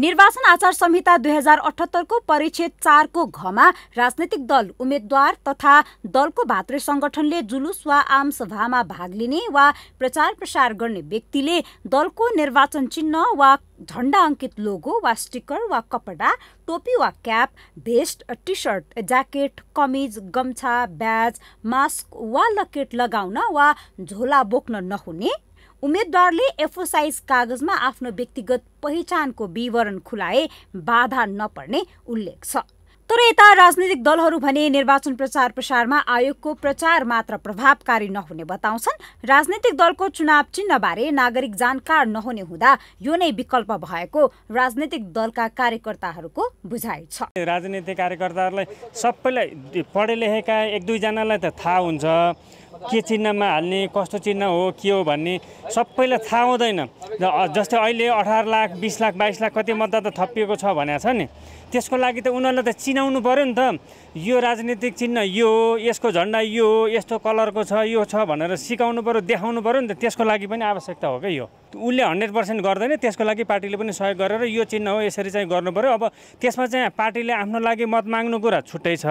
निर्वाचन आचार संहिता दुई हजार अठहत्तरको परिच्छेद चारको घमा राजनैतिक दल उम्मेद्वार तथा दलको भातृ संगठनले जुलुस वा आमसभामा भाग लिने वा प्रचार प्रसार गर्ने व्यक्तिले दलको निर्वाचन चिन्ह वा झण्डा अङ्कित लोगो वा स्टिकर वा कपडा टोपी वा cap vest T shirt jacket कमिज गम्छा ब्याज मास्क वा लकेट लगाउन वा झोला बोक्न नहुने उम्मेद्वारले एफओसाइज कागजमा आफ्नो व्यक्तिगत पहिचानको विवरण खुलाए बाधा नपर्ने उल्लेख छ तर यता राजनीतिक दलहरू भने निर्वाचन प्रचार प्रसारमा आयोगको प्रचार मात्र प्रभावकारी नहुने बताउँछन् राजनीतिक दलको चुनाव चिन्हबारे नागरिक जानकार नहुने हुँदा यो नै विकल्प भएको राजनीतिक दलका कार्यकर्ताहरूको बुझाइ छ राजनीतिक कार्यकर्ताहरूलाई सबैलाई पढे लेखेका एक दुईजनालाई त थाहा हुन्छ के चिन्हमा हाल्ने कस्तो चिन्ह हो के हो भन्ने सबैलाई थाहा हुँदैन जस्तै अहिले अठार लाख बिस लाख बाइस लाख कति मतदाता थपिएको छ भनेको छ नि त्यसको लागि त उनीहरूलाई त चिनाउनु पऱ्यो नि त यो राजनीतिक चिन्ह यो हो यसको झन्डा यो हो यस्तो कलरको छ यो छ भनेर सिकाउनु पऱ्यो देखाउनु पऱ्यो नि त त्यसको लागि पनि आवश्यकता हो क्या यो उसले हन्ड्रेड पर्सेन्ट गर्दैन त्यसको लागि पार्टीले पनि सहयोग गरेर यो चिन्ह हो यसरी चाहिँ गर्नु गर्नुपऱ्यो अब त्यसमा चाहिँ पार्टीले आफ्नो लागि मत माग्नु कुरा छुट्टै छ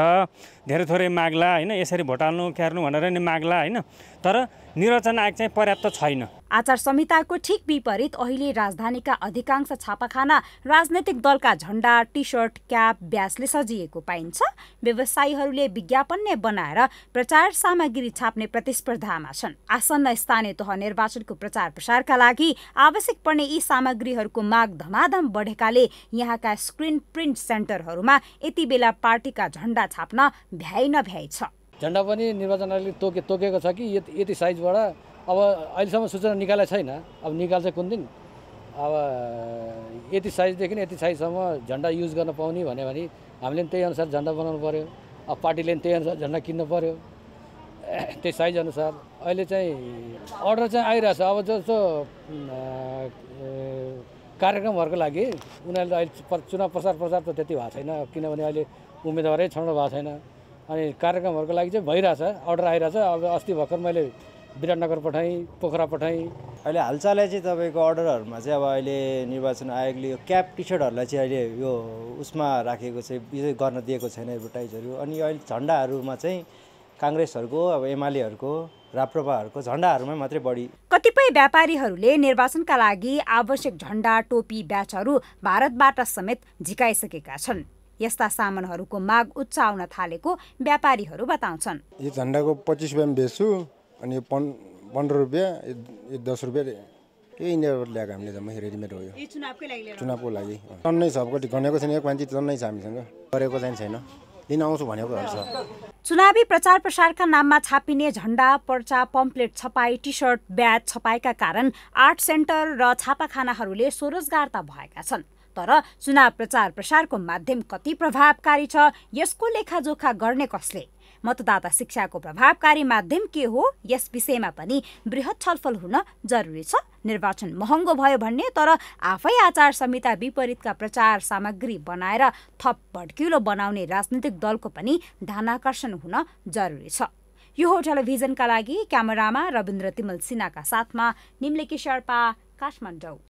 धेरै थोरै माग्ला होइन यसरी भोट हाल्नु क्यार्नु भनेर नि माग्ला होइन तर निर्वाचन आयोग चाहिँ पर्याप्त छैन आचार संहिताको ठिक विपरीत आधारित अहिले राजधानीका अधिकांश छापाखाना राजनैतिक दलका झण्डा टी सर्ट क्याप ब्यासले सजिएको पाइन्छ व्यवसायीहरूले विज्ञापन नै बनाएर प्रचार सामग्री छाप्ने प्रतिस्पर्धामा छन् आसन्न स्थानीय तह निर्वाचनको प्रचार प्रसारका लागि आवश्यक पर्ने यी सामग्रीहरूको माग धमाधम बढेकाले यहाँका स्क्रिन प्रिन्ट सेन्टरहरूमा यति बेला पार्टीका झण्डा छाप्न भ्याइ नभ्याइ छ झन्डा पनि निर्वाचन तोके तोकेको छ कि यति यति साइजबाट अब अहिलेसम्म सूचना निकाले छैन अब निकाल्छ कुन दिन अब यति साइजदेखि यति साइजसम्म झन्डा युज गर्न पाउने भन्यो भने हामीले पनि त्यही अनुसार झन्डा बनाउनु पऱ्यो अब पार्टीले पनि त्यही अनुसार झन्डा किन्नु पऱ्यो त्यही अनुसार अहिले चाहिँ अर्डर चाहिँ आइरहेछ अब जस्तो कार्यक्रमहरूको लागि उनीहरूले अहिले चुनाव प्रचार प्रचार त त्यति भएको छैन किनभने अहिले उम्मेदवारै छोड्नु भएको छैन अनि कार्यक्रमहरूको लागि चाहिँ भइरहेछ अर्डर आइरहेछ अब अस्ति भर्खर मैले विराटनगर पठाएँ पोखरा पठाएँ अहिले हालचालै चाहिँ तपाईँको अर्डरहरूमा चाहिँ अब अहिले निर्वाचन आयोगले यो क्याप टी सर्टहरूलाई चाहिँ अहिले यो उसमा राखेको चाहिँ गर्न दिएको छैन एडभर्टाइजहरू अनि अहिले झन्डाहरूमा चाहिँ काङ्ग्रेसहरूको अब एमआलएहरूको राप्रपाहरूको झन्डाहरूमै मात्रै बढी कतिपय व्यापारीहरूले निर्वाचनका लागि आवश्यक झन्डा टोपी ब्याचहरू भारतबाट समेत झिकाइसकेका छन् यस्ता सामानहरूको माग उच्च आउन थालेको व्यापारीहरू बताउँछन् यो झन्डाको पच्चिस रुपियाँ बेच्छु अनि यो पन् पन्ध्र रुपियाँ यो दस रुपियाँ यही यिनीहरूबाट ल्याएको हामीले जम्मै रेडिमेड हो यो चुनावको लागि चन्नै छ कति गनेको छैन एक मान्छे चन्नै छ हामीसँग गरेको चाहिँ छैन लिन आउँछु भनेको छ चुनावी प्रचार प्रसारका नाममा छापिने झण्डा पर्चा पम्पलेट छपाई टी सर्ट ब्याज छपाएका कारण आर्ट सेन्टर र छापाखानाहरूले स्वरोजगार त भएका छन् तर चुनाव प्रचार प्रसारको माध्यम कति प्रभावकारी छ यसको लेखाजोखा गर्ने कसले मतदाता शिक्षाको प्रभावकारी माध्यम के हो यस विषयमा पनि वृहत छलफल हुन जरुरी छ निर्वाचन महँगो भयो भन्ने तर आफै आचार संहिता विपरीतका प्रचार सामग्री बनाएर थप भड्किलो बनाउने राजनीतिक दलको पनि ध्यानकर्षण हुन जरुरी छ यो हो टेलिभिजनका लागि क्यामेरामा रविन्द्र तिमल सिन्हाका साथमा निम्लेकी शर्पा काठमाडौँ